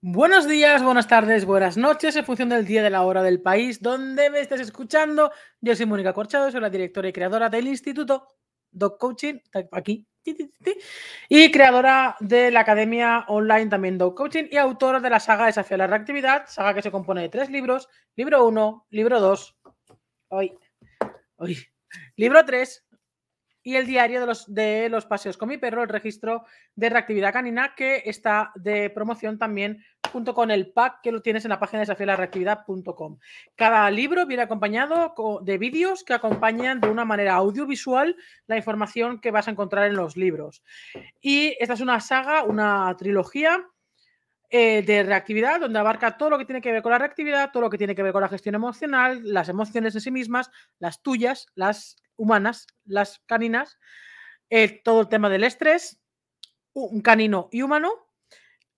Buenos días, buenas tardes, buenas noches, en función del día de la hora del país donde me estés escuchando. Yo soy Mónica Corchado, soy la directora y creadora del Instituto Dog Coaching, aquí, y creadora de la Academia Online también Dog Coaching y autora de la saga Desafío a la Reactividad, saga que se compone de tres libros, libro 1, libro 2, hoy, hoy, libro 3 y el diario de los, de los paseos con mi perro, el registro de reactividad canina que está de promoción también junto con el pack que lo tienes en la página de reactividad.com. Cada libro viene acompañado de vídeos que acompañan de una manera audiovisual la información que vas a encontrar en los libros. Y esta es una saga, una trilogía eh, de reactividad, donde abarca todo lo que tiene que ver con la reactividad, todo lo que tiene que ver con la gestión emocional, las emociones en sí mismas, las tuyas, las humanas, las caninas, eh, todo el tema del estrés, un canino y humano,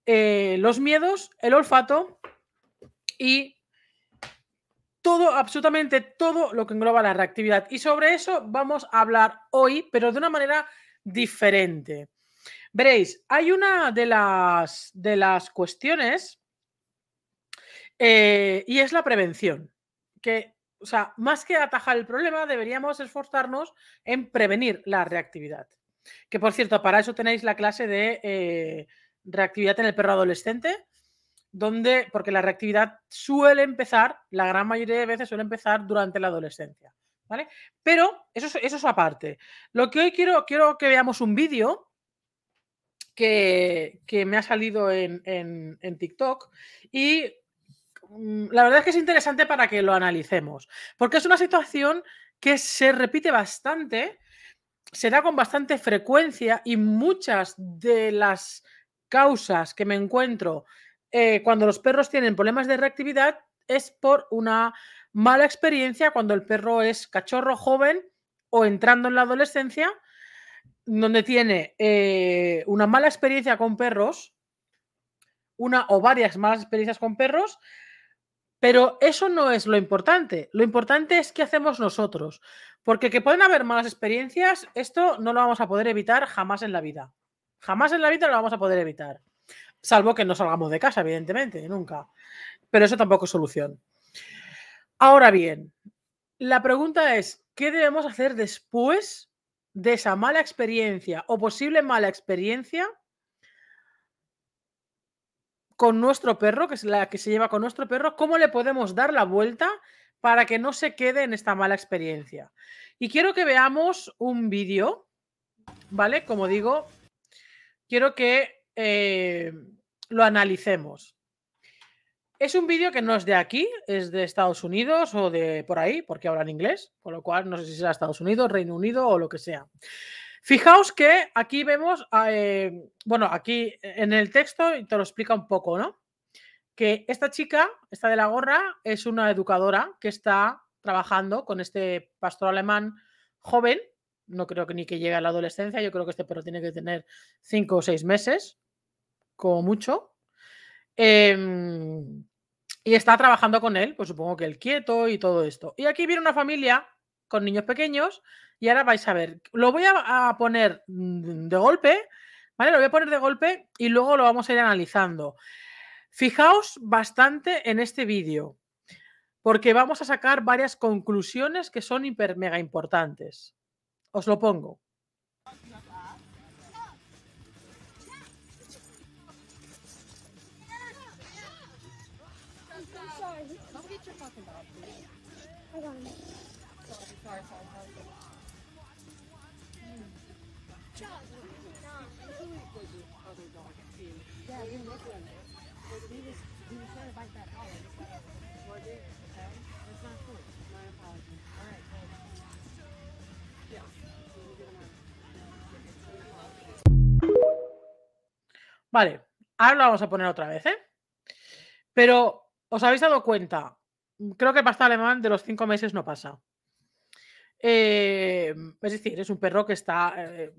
eh, los miedos, el olfato y todo, absolutamente todo lo que engloba la reactividad. Y sobre eso vamos a hablar hoy, pero de una manera diferente. Veréis, hay una de las, de las cuestiones eh, y es la prevención, que o sea, más que atajar el problema, deberíamos esforzarnos en prevenir la reactividad. Que por cierto, para eso tenéis la clase de eh, reactividad en el perro adolescente, donde, porque la reactividad suele empezar, la gran mayoría de veces suele empezar durante la adolescencia. ¿Vale? Pero eso, eso es aparte. Lo que hoy quiero, quiero que veamos un vídeo que, me ha salido en, en, en TikTok y Mm, la verdad es que es interesante para que lo analicemos, porque es una situación que se repite bastante, se da con bastante frecuencia y muchas de las causas que me encuentro eh, cuando los perros tienen problemas de reactividad es por una mala experiencia cuando el perro es cachorro joven o entrando en la adolescencia, donde tiene eh, una mala experiencia con perros, una o varias malas experiencias con perros, pero eso no es lo importante. Lo importante es qué hacemos nosotros. Porque que pueden haber malas experiencias, esto no lo vamos a poder evitar jamás en la vida. Jamás en la vida lo vamos a poder evitar. Salvo que no salgamos de casa, evidentemente, nunca. Pero eso tampoco es solución. Ahora bien, la pregunta es, ¿qué debemos hacer después de esa mala experiencia o posible mala experiencia con nuestro perro, que es la que se lleva con nuestro perro, cómo le podemos dar la vuelta para que no se quede en esta mala experiencia. Y quiero que veamos un vídeo, ¿vale? Como digo, quiero que eh, lo analicemos. Es un vídeo que no es de aquí, es de Estados Unidos o de por ahí, porque hablan inglés, con lo cual no sé si será Estados Unidos, Reino Unido o lo que sea. Fijaos que aquí vemos, ah, eh, bueno, aquí en el texto te lo explica un poco, ¿no? Que esta chica, esta de la gorra, es una educadora que está trabajando con este pastor alemán joven. No creo que ni que llegue a la adolescencia, yo creo que este perro tiene que tener cinco o seis meses, como mucho. Em, y está trabajando con él, pues supongo que el quieto y todo esto. Y aquí viene una familia con niños pequeños y ahora vais a ver. Lo voy a, poner mm, de golpe, ¿vale? Lo voy a poner de golpe y luego lo vamos a ir analizando. Fijaos bastante en este vídeo, porque vamos a sacar varias conclusiones que son hiper mega importantes. Os lo pongo. Vale, ahora lo vamos a poner otra vez, ¿eh? Pero os habéis dado cuenta, creo que pasta alemán de los cinco meses no pasa. Em, es decir, es un perro que está eh,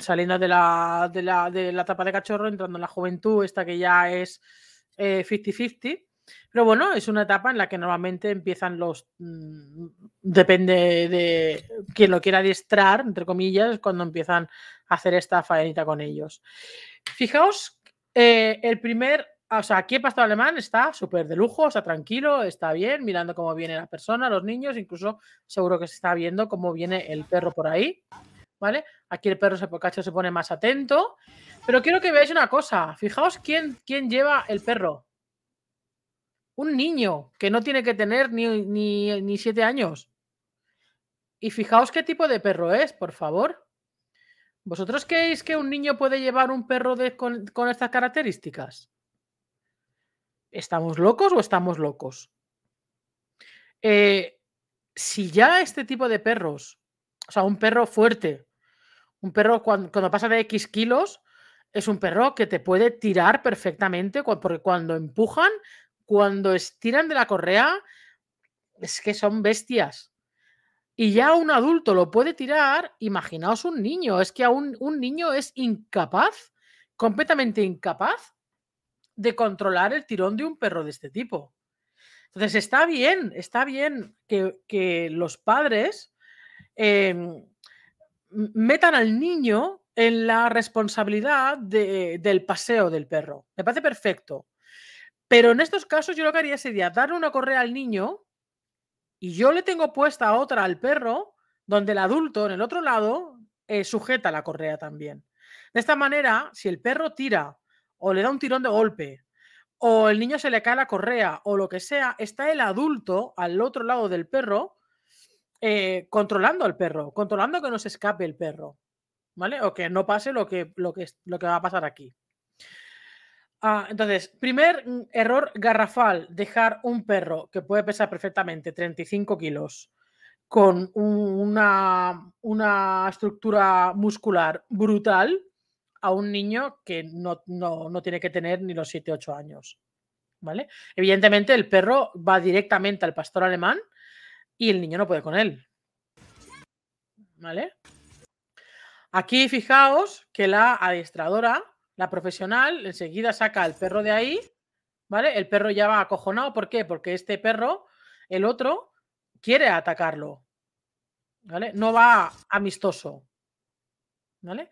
saliendo de la, de, la, de etapa de cachorro, entrando en la juventud, esta que ya es 50-50. Eh, pero bueno, es una etapa en la que normalmente empiezan los. Mm, depende de quien lo quiera adiestrar, entre comillas, cuando empiezan a hacer esta faenita con ellos. Fijaos, eh, el primer o sea, aquí el pastor alemán está súper de lujo, está tranquilo, está bien, mirando cómo viene la persona, los niños, incluso seguro que se está viendo cómo viene el perro por ahí, ¿vale? Aquí el perro se, se pone más atento, pero quiero que veáis una cosa, fijaos quién, quién lleva el perro. Un niño que no tiene que tener ni, siete años. Y fijaos qué tipo de perro es, por favor. ¿Vosotros creéis que un niño puede llevar un perro con estas características? ¿estamos locos o estamos locos? Eh, si ya este tipo de perros, o sea, un perro fuerte, un perro cuando, pasa de X kilos, es un perro que te puede tirar perfectamente, porque cuando empujan, cuando estiran de la correa, es que son bestias. Y ya un adulto lo puede tirar, imaginaos un niño, es que a un niño es incapaz, completamente incapaz de controlar el tirón de un perro de este tipo. Entonces está bien, está bien que, que los padres em, metan al niño en la responsabilidad del paseo del perro. Me parece perfecto. Pero en estos casos yo lo que haría sería darle una correa al niño y yo le tengo puesta otra al perro, donde el adulto en el otro lado eh, sujeta la correa también. De esta manera, si el perro tira o le da un tirón de golpe, o el niño se le cae la correa, o lo que sea, está el adulto al otro lado del perro eh, controlando al perro, controlando que no se escape el perro, ¿vale? O que no pase lo que, lo que, lo que va a pasar aquí. Ah, entonces, primer mm, error garrafal, dejar un perro que puede pesar perfectamente 35 kilos con una, una estructura muscular brutal, a un niño que no, tiene que tener ni los 7-8 años. ¿Vale? Evidentemente, el perro va directamente al pastor alemán y el niño no puede con él. ¿Vale? Aquí fijaos que la adiestradora, la profesional, enseguida saca al perro de ahí, ¿vale? El perro ya va acojonado. ¿Por qué? Porque este perro, el otro, quiere atacarlo. ¿Vale? No va amistoso. ¿Vale?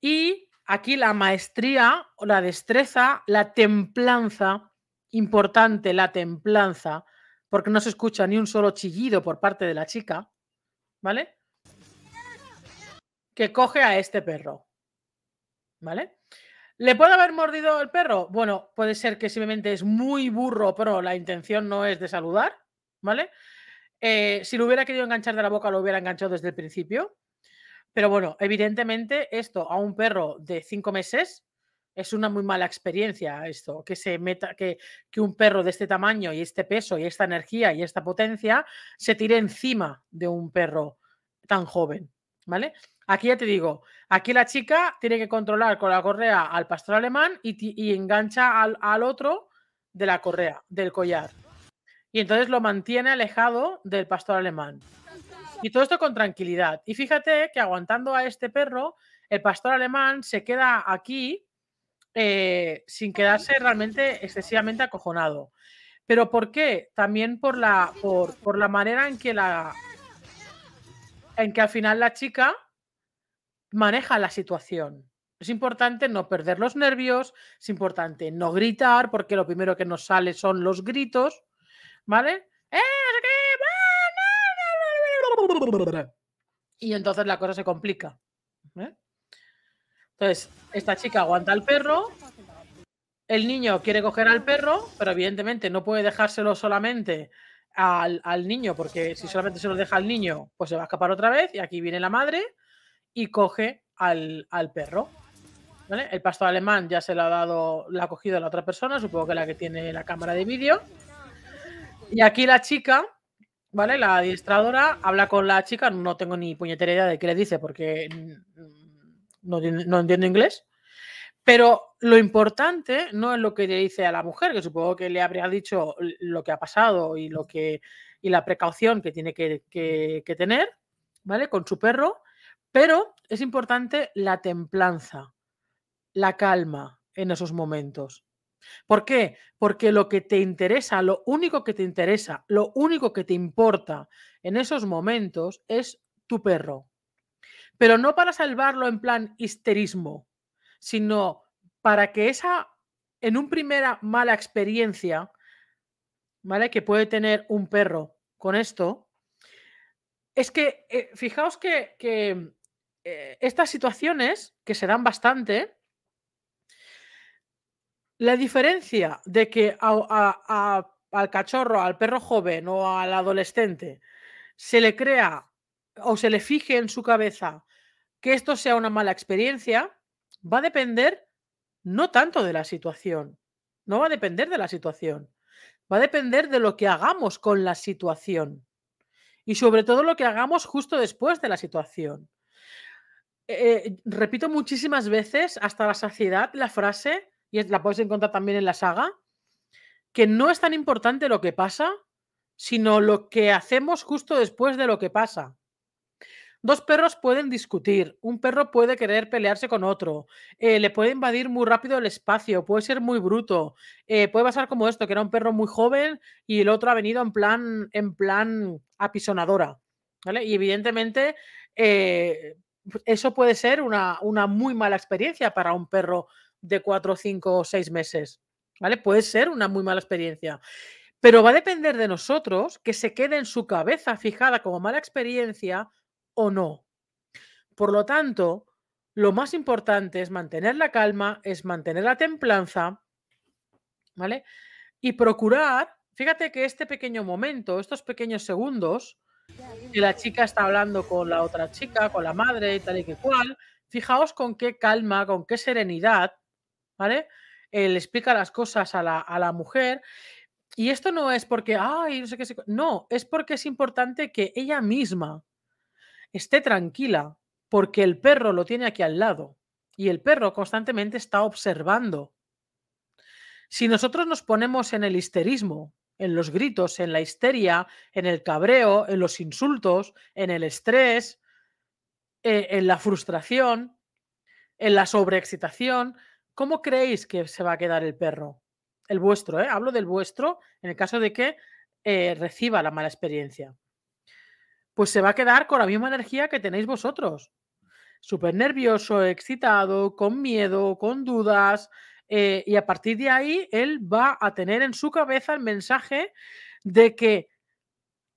Y Aquí la maestría o la destreza, la templanza, importante la templanza, porque no se escucha ni un solo chillido por parte de la chica, ¿vale? Que coge a este perro, ¿vale? ¿Le puede haber mordido el perro? Bueno, puede ser que simplemente es muy burro, pero la intención no es de saludar, ¿vale? Eh, si lo hubiera querido enganchar de la boca, lo hubiera enganchado desde el principio. Pero bueno, evidentemente esto a un perro de cinco meses es una muy mala experiencia esto, que se meta, que, un perro de este tamaño y este peso y esta energía y esta potencia se tire encima de un perro tan joven, ¿vale? Aquí ya te digo, aquí la chica tiene que controlar con la correa al pastor alemán y, engancha al, al, otro de la correa, del collar. Y entonces lo mantiene alejado del pastor alemán. Y todo esto con tranquilidad. Y fíjate que aguantando a este perro, el pastor alemán se queda aquí eh, sin quedarse realmente excesivamente acojonado. ¿Pero por qué? También por la, por, la manera en que la. en que al final la chica maneja la situación. Es importante no perder los nervios, es importante no gritar, porque lo primero que nos sale son los gritos, ¿vale? ¡Eh! Y entonces la cosa se complica. ¿eh? Entonces, esta chica aguanta al perro. El niño quiere coger al perro, pero evidentemente no puede dejárselo solamente al, niño, porque si solamente se lo deja al niño, pues se va a escapar otra vez. Y aquí viene la madre y coge al, perro. El pastor alemán ya se lo ha dado, la ha cogido la otra persona, supongo que la que tiene la cámara de vídeo. Y aquí la chica ¿vale? La adiestradora habla con la chica, no tengo ni puñetera idea de qué le dice porque mm, no, no entiendo inglés. Pero lo importante no es lo que le dice a la mujer, que supongo que le habría dicho lo que ha pasado y lo que y la precaución que tiene que, tener, ¿vale? Con su perro, pero es importante la templanza, la calma en esos momentos. ¿Por qué? Porque lo que te interesa, lo único que te interesa, lo único que te importa en esos momentos es tu perro. Pero no para salvarlo en plan histerismo, sino para que esa, en una primera mala experiencia, ¿vale? Que puede tener un perro con esto, es que, eh, fijaos que, eh, estas situaciones, que se dan bastante, la diferencia de que al cachorro, al perro joven o al adolescente se le crea o se le fije en su cabeza que esto sea una mala experiencia, va a depender no tanto de la situación, no va a depender de la situación, va a depender de lo que hagamos con la situación y sobre todo lo que hagamos justo después de la situación. Eh, eh, repito muchísimas veces hasta la saciedad la frase y la puedes encontrar también en la saga, que no es tan importante lo que pasa, sino lo que hacemos justo después de lo que pasa. Dos perros pueden discutir, un perro puede querer pelearse con otro, eh, le puede invadir muy rápido el espacio, puede ser muy bruto, eh, puede pasar como esto, que era un perro muy joven y el otro ha venido en plan, en plan apisonadora. Y evidentemente eh, eso puede ser una muy mala experiencia para un perro de cuatro, cinco o seis meses. ¿Vale? Puede ser una muy mala experiencia. Pero va a depender de nosotros que se quede en su cabeza fijada como mala experiencia o no. Por lo tanto, lo más importante es mantener la calma, es mantener la templanza, ¿vale? Y procurar, fíjate que este pequeño momento, estos pequeños segundos, que la chica está hablando con la otra chica, con la madre tal y que cual, fijaos con qué calma, con qué serenidad ¿vale? él eh, le explica las cosas a la, mujer. Y esto no es porque, ay, no sé qué. No, es porque es importante que ella misma esté tranquila, porque el perro lo tiene aquí al lado. Y el perro constantemente está observando. Si nosotros nos ponemos en el histerismo, en los gritos, en la histeria, en el cabreo, en los insultos, en el estrés, eh, en la frustración, en la sobreexcitación, ¿Cómo creéis que se va a quedar el perro? El vuestro, ¿eh? hablo del vuestro en el caso de que eh, reciba la mala experiencia. Pues se va a quedar con la misma energía que tenéis vosotros. Súper nervioso, excitado, con miedo, con dudas. Eh, y a partir de ahí, él va a tener en su cabeza el mensaje de que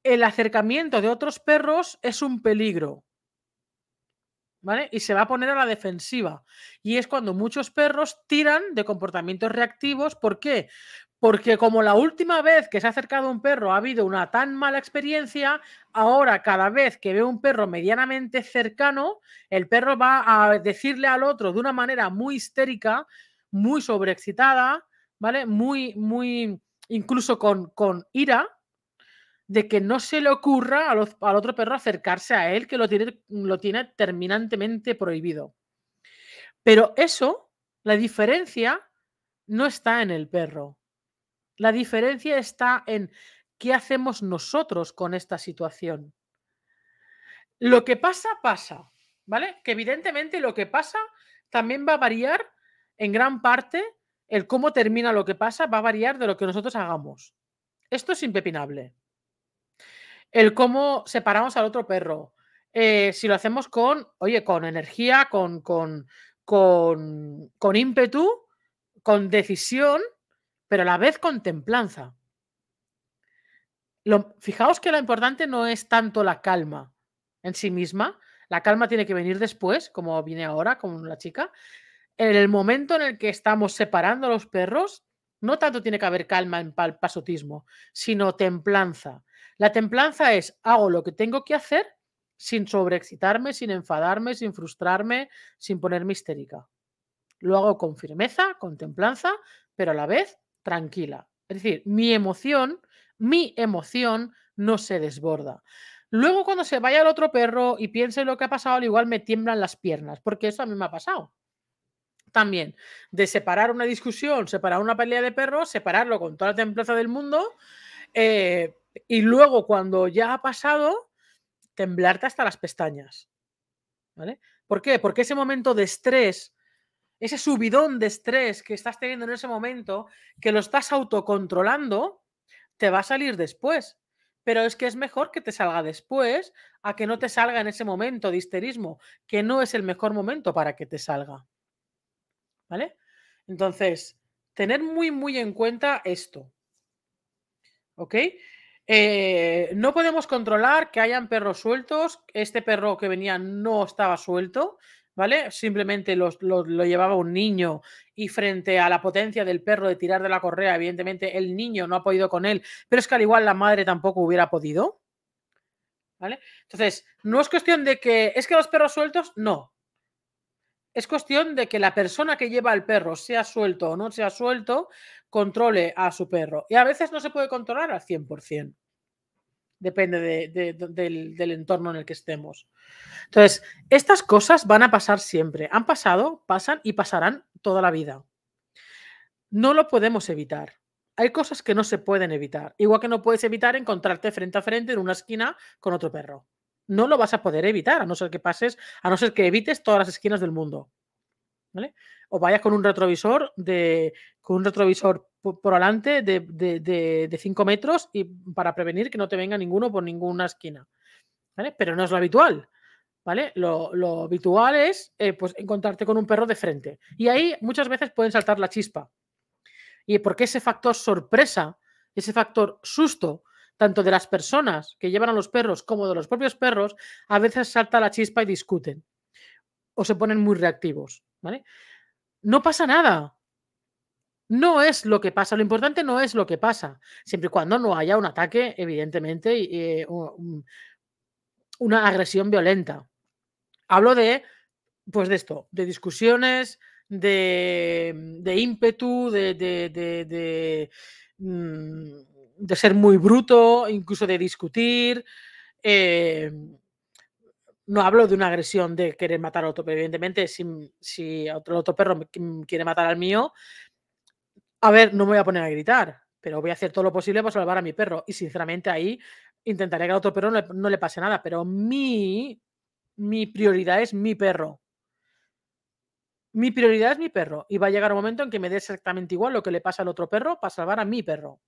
el acercamiento de otros perros es un peligro. Y se va a poner a la defensiva. Y es cuando muchos perros tiran de comportamientos reactivos. ¿Por qué? Porque como la última vez que se ha acercado un perro ha habido una tan mala experiencia, ahora cada vez que ve un perro medianamente cercano, el perro va a decirle al otro de una manera muy histérica, muy sobreexcitada, ¿vale? Muy, muy, incluso con ira, de que no se le ocurra al, otro perro acercarse a él, que lo tiene, lo tiene terminantemente prohibido. Pero eso, la diferencia, no está en el perro. La diferencia está en qué hacemos nosotros con esta situación. Lo que pasa, pasa, ¿vale? Que evidentemente lo que pasa también va a variar en gran parte, el cómo termina lo que pasa va a variar de lo que nosotros hagamos. Esto es impepinable el cómo separamos al otro perro, eh, si lo hacemos con, oye, con energía, con, ímpetu, con decisión, pero a la vez con templanza. fijaos que lo importante no es tanto la calma en sí misma, la calma tiene que venir después, como viene ahora con la chica. En el momento en el que estamos separando a los perros, no tanto tiene que haber calma en pasotismo, sino templanza. La templanza es hago lo que tengo que hacer sin sobreexcitarme, sin enfadarme, sin frustrarme, sin ponerme histérica. Lo hago con firmeza, con templanza, pero a la vez tranquila. Es decir, mi emoción, mi emoción no se desborda. Luego cuando se vaya el otro perro y piense lo que ha pasado, al igual me tiemblan las piernas, porque eso a mí me ha pasado también de separar una discusión, separar una pelea de perros, separarlo con toda la templanza del mundo, eh, y luego, cuando ya ha pasado, temblarte hasta las pestañas. ¿Vale? ¿Por qué? Porque ese momento de estrés, ese subidón de estrés que estás teniendo en ese momento, que lo estás autocontrolando, te va a salir después. Pero es que es mejor que te salga después a que no te salga en ese momento de histerismo, que no es el mejor momento para que te salga. ¿Vale? Entonces, tener muy, muy en cuenta esto. ¿Ok? Eh, no podemos controlar que hayan perros sueltos. Este perro que venía no estaba suelto, ¿vale? Simplemente lo, lo, llevaba un niño y frente a la potencia del perro de tirar de la correa, evidentemente el niño no ha podido con él, pero es que al igual la madre tampoco hubiera podido. ¿Vale? Entonces, no es cuestión de que es que los perros sueltos, no es cuestión de que la persona que lleva al perro, sea suelto o no sea suelto, controle a su perro. Y a veces no se puede controlar al 100%. Depende del, del, entorno en el que estemos. Entonces, estas cosas van a pasar siempre. Han pasado, pasan y pasarán toda la vida. No lo podemos evitar. Hay cosas que no se pueden evitar. Igual que no puedes evitar encontrarte frente a frente en una esquina con otro perro no lo vas a poder evitar, a no ser que pases, a no ser que evites todas las esquinas del mundo. ¿Vale? O vayas con un retrovisor de. con un retrovisor por, adelante delante de 5 metros y para prevenir que no te venga ninguno por ninguna esquina. ¿Vale? Pero no es lo habitual. ¿Vale? Lo, habitual es eh, pues, encontrarte con un perro de frente. Y ahí muchas veces pueden saltar la chispa. Y porque ese factor sorpresa, ese factor susto, tanto de las personas que llevan a los perros como de los propios perros, a veces salta la chispa y discuten o se ponen muy reactivos. No pasa nada. No es lo que pasa. Lo importante no es lo que pasa. Siempre y cuando no haya un ataque, evidentemente, eh, una agresión violenta. Hablo de, pues de esto, de discusiones, de, ímpetu, de, de, mm, de ser muy bruto, incluso de discutir. Em, no hablo de una agresión de querer matar a otro, perro, evidentemente si, si otro, otro perro quiere matar al mío, a ver, no me voy a poner a gritar, pero voy a hacer todo lo posible para salvar a mi perro. Y sinceramente ahí intentaré que al otro perro no le, pase nada, pero mi, mi prioridad es mi perro. Mi prioridad es mi perro y va a llegar un momento en que me dé exactamente igual lo que le pasa al otro perro para salvar a mi perro.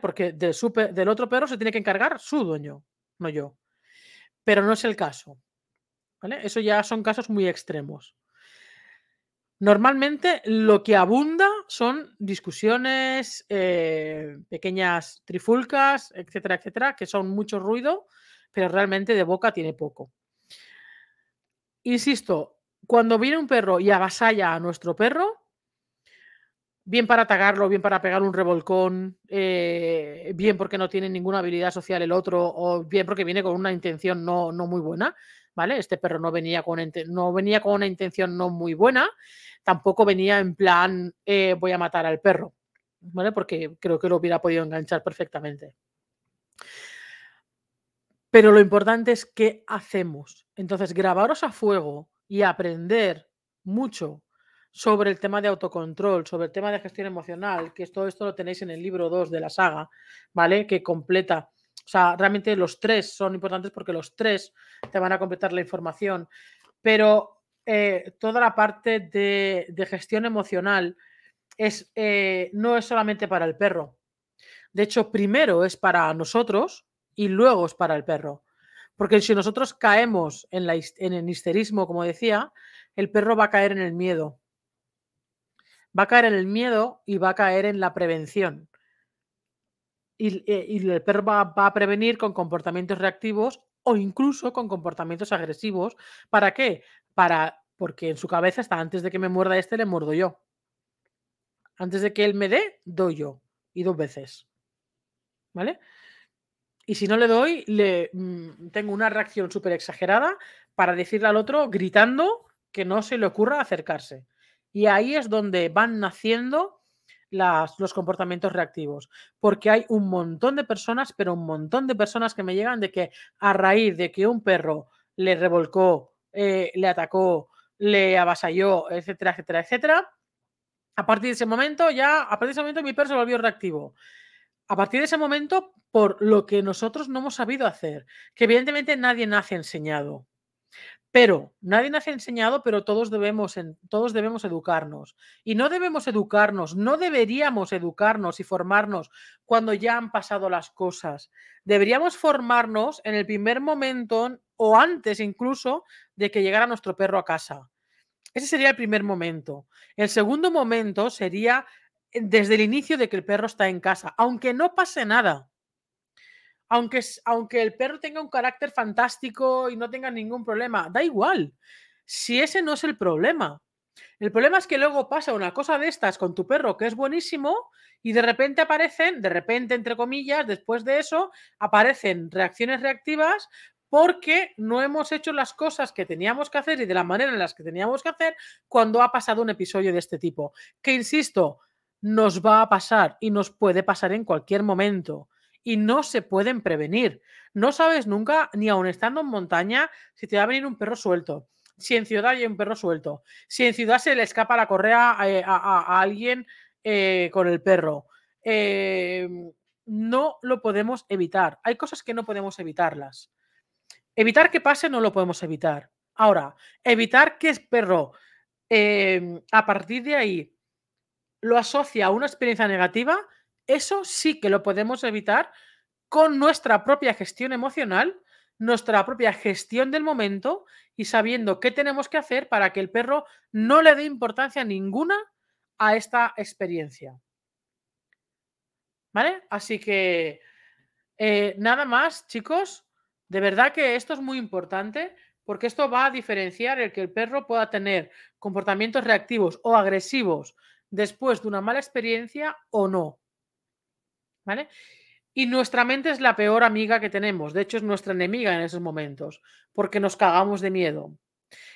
Porque del otro perro se tiene que encargar su dueño, no yo. Pero no es el caso. Eso ya son casos muy extremos. Normalmente lo que abunda son discusiones, eh, pequeñas trifulcas, etcétera, etcétera, que son mucho ruido, pero realmente de boca tiene poco. Insisto, cuando viene un perro y avasalla a nuestro perro, bien para atacarlo, bien para pegar un revolcón, eh, bien porque no tiene ninguna habilidad social el otro, o bien porque viene con una intención no, muy buena, ¿vale? Este perro no venía con, no venía con una intención no muy buena, tampoco venía en plan eh, voy a matar al perro, ¿vale? Porque creo que lo hubiera podido enganchar perfectamente. Pero lo importante es qué hacemos. Entonces, grabaros a fuego y aprender mucho sobre el tema de autocontrol, sobre el tema de gestión emocional, que todo esto lo tenéis en el libro 2 de la saga, ¿vale? Que completa. O sea, realmente los tres son importantes porque los tres te van a completar la información. Pero eh, toda la parte de, gestión emocional es, eh, no es solamente para el perro. De hecho, primero es para nosotros y luego es para el perro. Porque si nosotros caemos en, la, en el histerismo, como decía, el perro va a caer en el miedo va a caer en el miedo y va a caer en la prevención. Y, eh, el perro va, a prevenir con comportamientos reactivos o incluso con comportamientos agresivos. ¿Para qué? Para, porque en su cabeza está, antes de que me muerda este, le muerdo yo. Antes de que él me dé, doy yo. Y dos veces. ¿Vale? Y si no le doy, le mm, tengo una reacción súper exagerada para decirle al otro gritando que no se le ocurra acercarse. Y ahí es donde van naciendo los comportamientos reactivos, porque hay un montón de personas, pero un montón de personas que me llegan de que a raíz de que un perro le revolcó, eh, le atacó, le avasalló, etcétera, etcétera, etcétera, a partir de ese momento ya, a partir de ese momento mi perro se volvió reactivo. A partir de ese momento, por lo que nosotros no hemos sabido hacer, que evidentemente nadie nace enseñado. Pero nadie nos ha enseñado, pero todos debemos, todos debemos educarnos. Y no debemos educarnos, no deberíamos educarnos y formarnos cuando ya han pasado las cosas. Deberíamos formarnos en el primer momento o antes incluso de que llegara nuestro perro a casa. Ese sería el primer momento. El segundo momento sería eh, desde el inicio de que el perro está en casa, aunque no pase nada aunque, el perro tenga un carácter fantástico y no tenga ningún problema, da igual. Si ese no es el problema. El problema es que luego pasa una cosa de estas con tu perro que es buenísimo y de repente aparecen, de repente, entre comillas, después de eso, aparecen reacciones reactivas porque no hemos hecho las cosas que teníamos que hacer y de la manera en las que teníamos que hacer cuando ha pasado un episodio de este tipo. Que, insisto, nos va a pasar y nos puede pasar en cualquier momento y no se pueden prevenir. No sabes nunca, ni aun estando en montaña, si te va a venir un perro suelto, si en ciudad hay un perro suelto, si en ciudad se le escapa la correa eh, a, alguien eh, con el perro. Em, no lo podemos evitar. Hay cosas que no podemos evitarlas. Evitar que pase no lo podemos evitar. Ahora, evitar que el perro em, a partir de ahí lo asocia a una experiencia negativa, eso sí que lo podemos evitar con nuestra propia gestión emocional, nuestra propia gestión del momento y sabiendo qué tenemos que hacer para que el perro no le dé importancia ninguna a esta experiencia. ¿Vale? Así que eh, nada más, chicos. De verdad que esto es muy importante porque esto va a diferenciar el que el perro pueda tener comportamientos reactivos o agresivos después de una mala experiencia o no. ¿vale? Y nuestra mente es la peor amiga que tenemos, de hecho es nuestra enemiga en esos momentos, porque nos cagamos de miedo.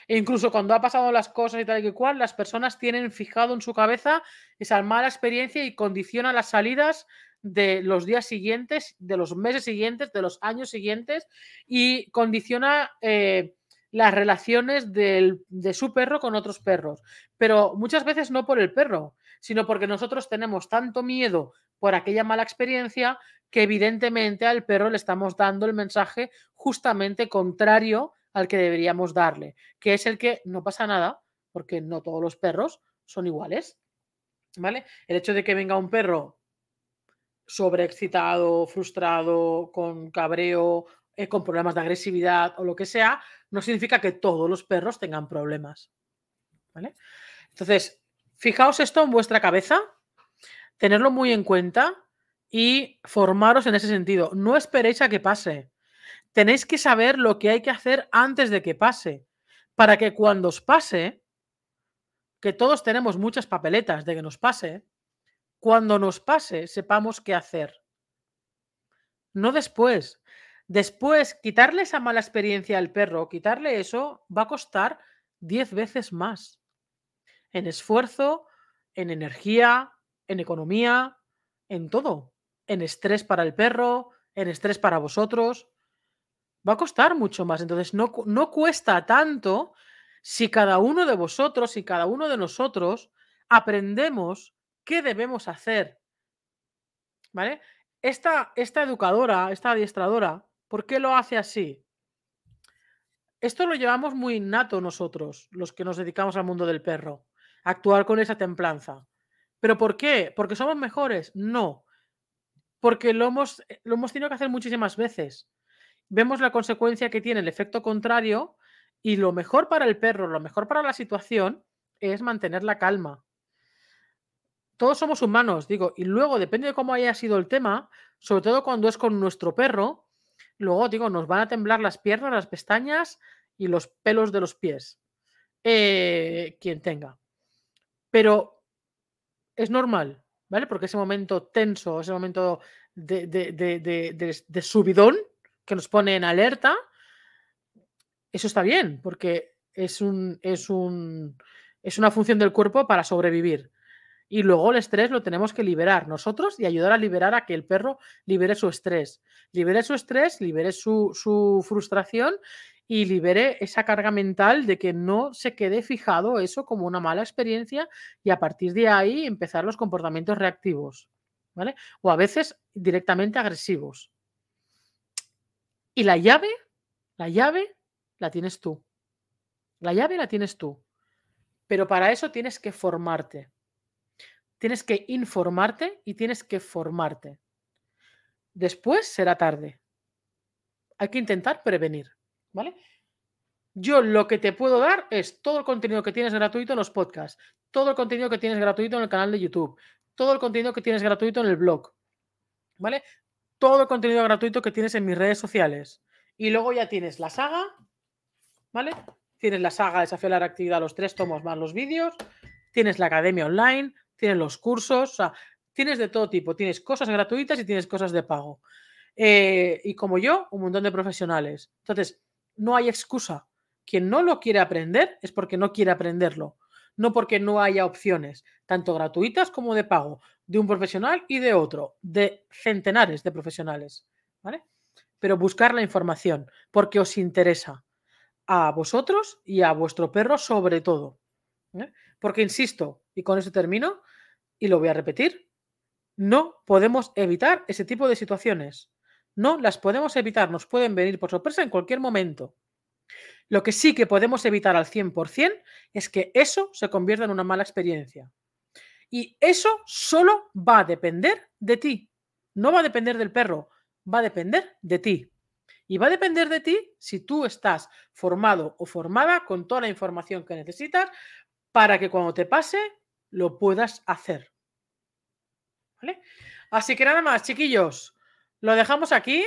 E incluso cuando ha pasado las cosas y tal y cual, las personas tienen fijado en su cabeza esa mala experiencia y condiciona las salidas de los días siguientes, de los meses siguientes, de los años siguientes y condiciona eh, las relaciones de su perro con otros perros. Pero muchas veces no por el perro, sino porque nosotros tenemos tanto miedo por aquella mala experiencia que evidentemente al perro le estamos dando el mensaje justamente contrario al que deberíamos darle, que es el que no pasa nada, porque no todos los perros son iguales. ¿Vale? El hecho de que venga un perro sobreexcitado, frustrado, con cabreo, eh, con problemas de agresividad o lo que sea, no significa que todos los perros tengan problemas. ¿Vale? Entonces, fijaos esto en vuestra cabeza tenerlo muy en cuenta y formaros en ese sentido. No esperéis a que pase. Tenéis que saber lo que hay que hacer antes de que pase, para que cuando os pase, que todos tenemos muchas papeletas de que nos pase, cuando nos pase sepamos qué hacer. No después. Después, quitarle esa mala experiencia al perro, quitarle eso, va a costar 10 veces más. En esfuerzo, en energía, en economía, en todo, en estrés para el perro, en estrés para vosotros. Va a costar mucho más. Entonces, no, cuesta tanto si cada uno de vosotros, y cada uno de nosotros aprendemos qué debemos hacer. ¿Vale? Esta, esta educadora, esta adiestradora, ¿por qué lo hace así? Esto lo llevamos muy innato nosotros, los que nos dedicamos al mundo del perro, actuar con esa templanza. ¿Pero por qué? ¿Porque somos mejores? No. Porque lo hemos, eh, lo hemos tenido que hacer muchísimas veces. Vemos la consecuencia que tiene el efecto contrario y lo mejor para el perro, lo mejor para la situación es mantener la calma. Todos somos humanos, digo, y luego depende de cómo haya sido el tema, sobre todo cuando es con nuestro perro, luego digo, nos van a temblar las piernas, las pestañas y los pelos de los pies. Eh, quien tenga. Pero es normal, ¿vale? Porque ese momento tenso, ese momento de, subidón que nos pone en alerta, eso está bien, porque es, un, es, un, es una función del cuerpo para sobrevivir. Y luego el estrés lo tenemos que liberar nosotros y ayudar a liberar a que el perro libere su estrés. Libere su estrés, libere su, su frustración y libere esa carga mental de que no se quede fijado eso como una mala experiencia y a partir de ahí empezar los comportamientos reactivos, ¿vale? O a veces directamente agresivos. Y la llave, la llave la tienes tú. La llave la tienes tú. Pero para eso tienes que formarte. Tienes que informarte y tienes que formarte. Después será tarde. Hay que intentar prevenir. ¿vale? Yo lo que te puedo dar es todo el contenido que tienes gratuito en los podcasts, todo el contenido que tienes gratuito en el canal de YouTube, todo el contenido que tienes gratuito en el blog, ¿vale? Todo el contenido gratuito que tienes en mis redes sociales. Y luego ya tienes la saga, ¿vale? Tienes la saga de la Actividad, los tres tomos más los vídeos, tienes la academia online, tienes los cursos, o sea, tienes de todo tipo, tienes cosas gratuitas y tienes cosas de pago. Eh, y como yo, un montón de profesionales. Entonces, no hay excusa. Quien no lo quiere aprender es porque no quiere aprenderlo, no porque no haya opciones, tanto gratuitas como de pago, de un profesional y de otro, de centenares de profesionales. Pero buscar la información, porque os interesa a vosotros y a vuestro perro sobre todo. ¿eh? Porque, insisto, y con eso termino, y lo voy a repetir, no podemos evitar ese tipo de situaciones. No las podemos evitar, nos pueden venir por sorpresa en cualquier momento. Lo que sí que podemos evitar al 100% es que eso se convierta en una mala experiencia. Y eso solo va a depender de ti. No va a depender del perro, va a depender de ti. Y va a depender de ti si tú estás formado o formada con toda la información que necesitas para que cuando te pase lo puedas hacer. Así que nada más, chiquillos. Lo dejamos aquí,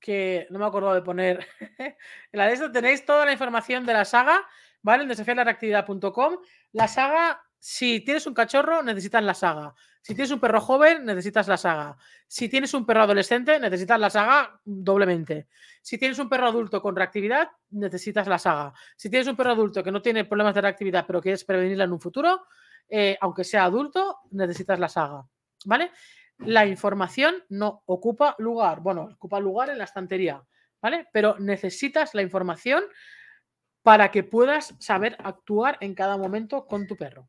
que no me acuerdo de poner. en la de esto tenéis toda la información de la saga, ¿vale? En reactividad.com. La saga, si tienes un cachorro, necesitas la saga. Si tienes un perro joven, necesitas la saga. Si tienes un perro adolescente, necesitas la saga doblemente. Si tienes un perro adulto con reactividad, necesitas la saga. Si tienes un perro adulto que no tiene problemas de reactividad, pero quieres prevenirla en un futuro, eh, aunque sea adulto, necesitas la saga. ¿Vale? la información no ocupa lugar. Bueno, ocupa lugar en la estantería, ¿vale? Pero necesitas la información para que puedas saber actuar en cada momento con tu perro.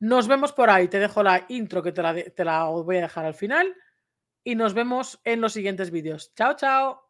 Nos vemos por ahí. Te dejo la intro que te la, voy a dejar al final. Y nos vemos en los siguientes vídeos. Chao, chao.